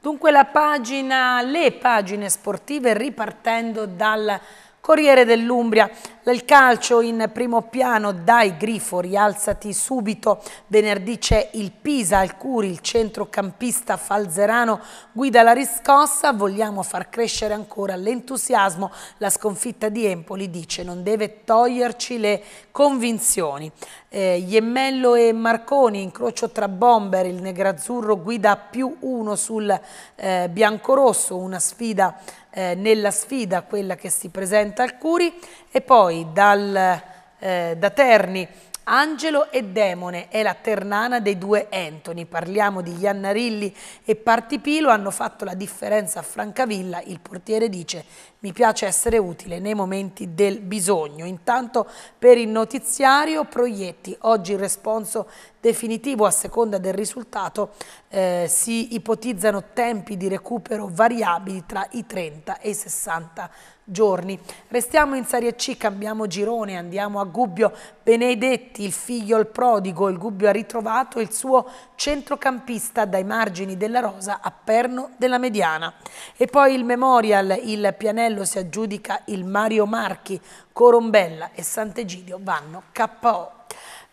Dunque pagina, le pagine sportive ripartendo dal Corriere dell'Umbria, il calcio in primo piano, dai Grifo, rialzati subito, venerdì c'è il Pisa, al Curi, il centrocampista falzerano guida la riscossa, vogliamo far crescere ancora l'entusiasmo, la sconfitta di Empoli dice non deve toglierci le convinzioni. Eh, Iemmello e Marconi, incrocio tra bomber, il negrazzurro guida più uno sul eh, biancorosso, una sfida eh, nella sfida quella che si presenta al Curi e poi dal, eh, da Terni Angelo e Demone è la ternana dei due Anthony, parliamo di Iannarilli e Partipilo, hanno fatto la differenza a Francavilla, il portiere dice mi piace essere utile nei momenti del bisogno. Intanto per il notiziario Proietti, oggi il responso definitivo a seconda del risultato eh, si ipotizzano tempi di recupero variabili tra i 30 e i 60 giorni. Restiamo in Serie C, cambiamo girone, andiamo a Gubbio Benedetti, il figlio il prodigo, il Gubbio ha ritrovato il suo centrocampista dai margini della Rosa a perno della mediana. E poi il Memorial, il Pianello si aggiudica il Mario Marchi, Corombella e Sant'Egidio vanno KO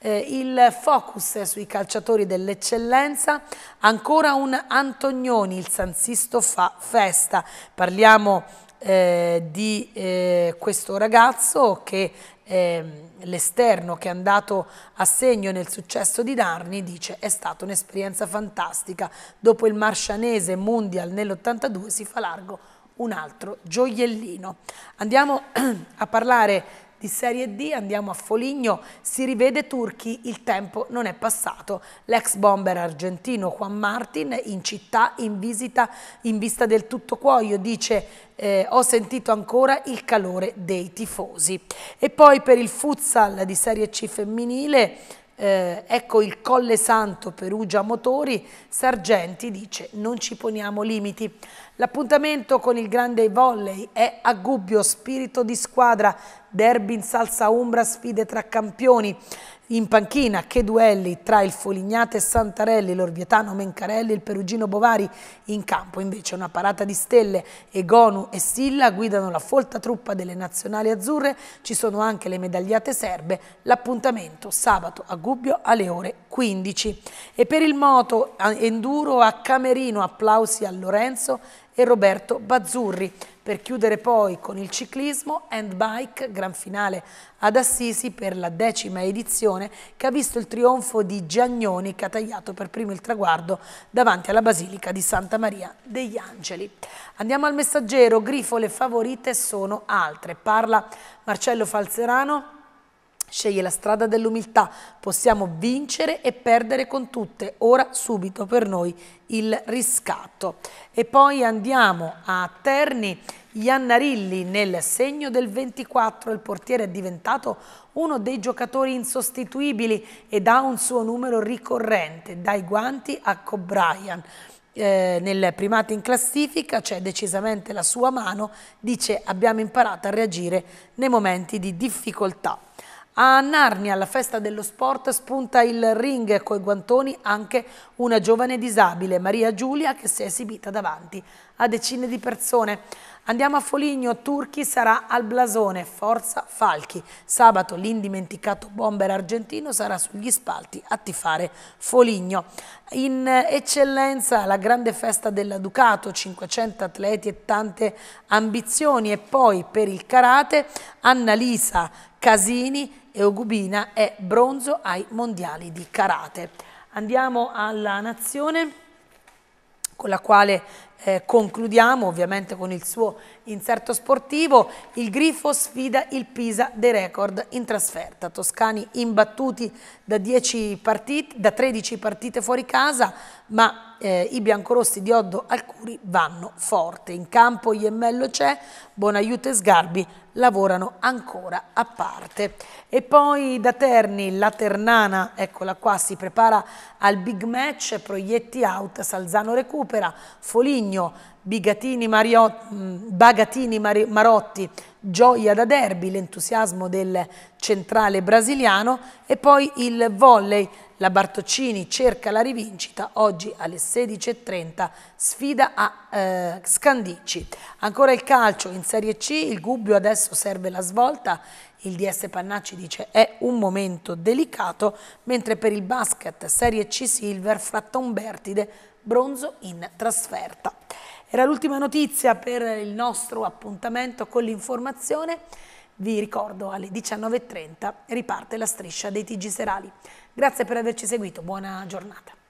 eh, il focus sui calciatori dell'eccellenza, ancora un Antonioni, il San fa festa, parliamo eh, di eh, questo ragazzo che ehm, l'esterno che è andato a segno nel successo di Darni dice è stata un'esperienza fantastica dopo il marcianese Mundial nell'82 si fa largo un altro gioiellino andiamo a parlare di Serie D, andiamo a Foligno, si rivede Turchi, il tempo non è passato. L'ex bomber argentino Juan Martin in città in visita in vista del tutto cuoio dice eh, ho sentito ancora il calore dei tifosi. E poi per il futsal di Serie C femminile eh, ecco il Colle Santo Perugia Motori, Sargenti dice non ci poniamo limiti. L'appuntamento con il grande volley è a Gubbio, spirito di squadra, derby in salsa umbra, sfide tra campioni. In panchina, che duelli tra il Folignate e Santarelli, l'Orvietano Mencarelli e il Perugino Bovari. In campo invece una parata di stelle e Gonu e Silla guidano la folta truppa delle nazionali azzurre. Ci sono anche le medagliate serbe. L'appuntamento sabato a Gubbio alle ore 15. E per il moto enduro a Camerino applausi a Lorenzo e Roberto Bazzurri. Per chiudere poi con il ciclismo, Bike, gran finale ad Assisi per la decima edizione che ha visto il trionfo di Giagnoni che ha tagliato per primo il traguardo davanti alla Basilica di Santa Maria degli Angeli. Andiamo al messaggero, grifo le favorite sono altre. Parla Marcello Falzerano Sceglie la strada dell'umiltà, possiamo vincere e perdere con tutte, ora subito per noi il riscatto. E poi andiamo a Terni, Iannarilli nel segno del 24, il portiere è diventato uno dei giocatori insostituibili ed ha un suo numero ricorrente, dai guanti a Cobrian. Eh, nel primato in classifica c'è decisamente la sua mano, dice abbiamo imparato a reagire nei momenti di difficoltà. A Narnia, alla festa dello sport, spunta il ring coi guantoni anche una giovane disabile, Maria Giulia, che si è esibita davanti a decine di persone. Andiamo a Foligno, Turchi sarà al blasone, Forza Falchi. Sabato l'indimenticato bomber argentino sarà sugli spalti a tifare Foligno. In eccellenza la grande festa della Ducato, 500 atleti e tante ambizioni. E poi per il karate, Annalisa Casini Ogubina è bronzo ai mondiali di karate. Andiamo alla nazione con la quale eh, concludiamo ovviamente con il suo inserto sportivo, il Grifo sfida il Pisa dei record in trasferta, Toscani imbattuti da, partite, da 13 partite fuori casa, ma eh, i biancorossi di Oddo Alcuri vanno forte, in campo Iemmello c'è, Bonaiuto e Sgarbi lavorano ancora a parte. E poi da Terni, la Ternana, eccola qua, si prepara al big match, proietti out, Salzano recupera, Foligno Vigno, Bigatini, Mario, Bagatini Marotti, gioia da derby, l'entusiasmo del centrale brasiliano e poi il volley, la Bartoccini cerca la rivincita, oggi alle 16.30 sfida a eh, Scandici. Ancora il calcio in Serie C, il Gubbio adesso serve la svolta, il DS Pannacci dice è un momento delicato, mentre per il basket Serie C Silver Frattombertide bronzo in trasferta. Era l'ultima notizia per il nostro appuntamento con l'informazione. Vi ricordo alle 19.30 riparte la striscia dei TG Serali. Grazie per averci seguito, buona giornata.